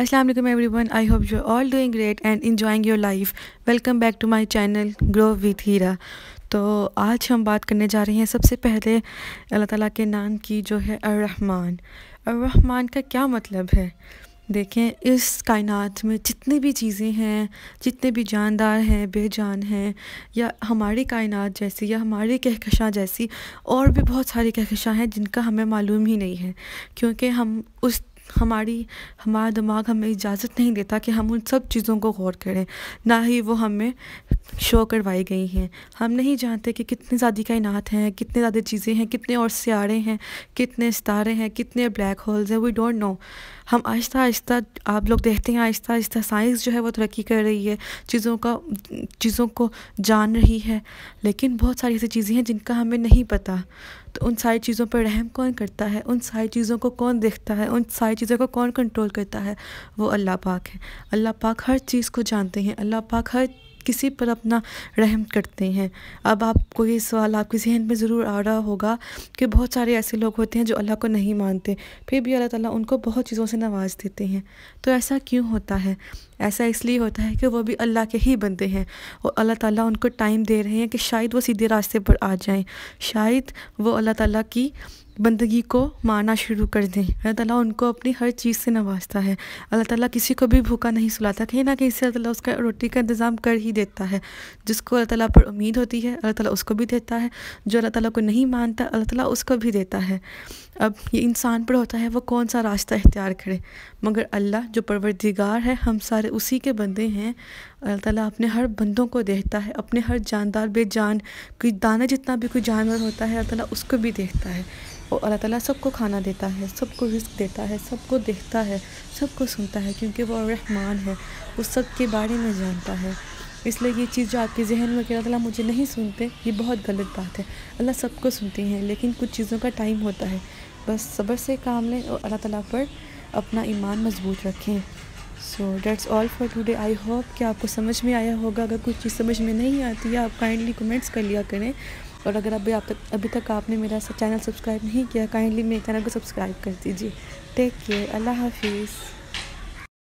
अस्सलाम वालेकुम one I hope you all doing great and enjoying your life welcome back to my channel grow with Hira तो आज हम बात करने जा रहे हैं सबसे पहले अल्लाह ताला के नाम की जो है अर्रहमान अर्रहमान का क्या मतलब है देखें इस कायनात में जितनी भी चीज़ें हैं जितने भी जानदार हैं बेजान हैं या हमारी कायनात जैसी या हमारी कहकशां जैसी और भी बहुत सारी कहकशां हैं जिनका हमें मालूम ही नहीं है क्योंकि हम उस हमारी हमारा दिमाग हमें इजाज़त नहीं देता कि हम उन सब चीज़ों को गौर करें ना ही वो हमें शो करवाई गई हैं हम नहीं जानते कि कितने ज़्यादा कायनात हैं कितने ज़्यादा चीज़ें हैं कितने और सियारे हैं कितने सितारे हैं कितने ब्लैक होल्स हैं वी डोंट नो हम आहिस्ता आहिस्ता आप लोग देखते हैं आहिस्ता आहिस्ता साइंस जो है वो तरक्की कर रही है चीज़ों का चीज़ों को जान रही है लेकिन बहुत सारी ऐसी चीज़ें हैं जिनका हमें नहीं पता तो उन सारी चीज़ों पर रहम कौन करता है उन सारी चीज़ों को कौन देखता है उन सारी चीज़ों को कौन कंट्रोल करता है वो अल्लाह पाक है अल्लाह पाक हर चीज़ को जानते हैं अल्लाह पाक हर किसी पर अपना रहम करते हैं अब आपको ये सवाल आपके जहन में ज़रूर आ रहा होगा कि बहुत सारे ऐसे लोग होते हैं जो अल्लाह को नहीं मानते फिर भी अल्लाह ताला उनको बहुत चीज़ों से नवाज देते हैं तो ऐसा क्यों होता है ऐसा इसलिए होता है कि वो भी अल्लाह के ही बंदे हैं और अल्लाह ताला उनको टाइम दे रहे हैं कि शायद वो सीधे रास्ते पर आ जाएं शायद वो अल्लाह ताला की बंदगी को मारना शुरू कर दें अल्लाह ताला उनको अपनी हर चीज़ से नवाजता है अल्लाह ताला किसी को भी भूखा नहीं सुलाता कहीं ना कहीं से अल्लाह ताला उसका रोटी का इंतज़ाम कर ही देता है जिसको अल्लाह ताला पर उम्मीद होती है अल्लाह ताला उसको भी देता है जो अल्लाह ताला को नहीं मानता अल्लाह ताला उसको भी देता है अब ये इंसान पर होता है वो कौन सा रास्ता इख्तियार करे मगर अल्लाह जो परवरदिगार है हम सारे उसी के बंदे हैं अल्लाह ताला अपने हर बंदों को देखता है अपने हर जानदार बेजान कोई दाना जितना भी कोई जानवर होता है अल्लाह ताला उसको भी देखता है और अल्लाह ताला सबको खाना देता है सबको रिस्क देता है सबको देखता है सबको सुनता है क्योंकि वो रहमान है वो सब के बारे में जानता है इसलिए ये चीज़ जो आपके जहन में अल्लाह ताला मुझे नहीं सुनते ये बहुत गलत बात है अल्लाह सबको सुनती हैं लेकिन कुछ चीज़ों का टाइम होता है बस सब्र से काम लें और अल्लाह ताला पर अपना ईमान मजबूत रखें so that's all for today I hope कि आपको समझ में आया होगा अगर कुछ चीज़ समझ में नहीं आती है आप काइंडली कमेंट्स कर लिया करें और अगर अभी आप तक अभी तक आपने मेरा चैनल सब्सक्राइब नहीं किया काइंडली मेरे चैनल को सब्सक्राइब कर दीजिए टेक केयर अल्लाह हाफिज़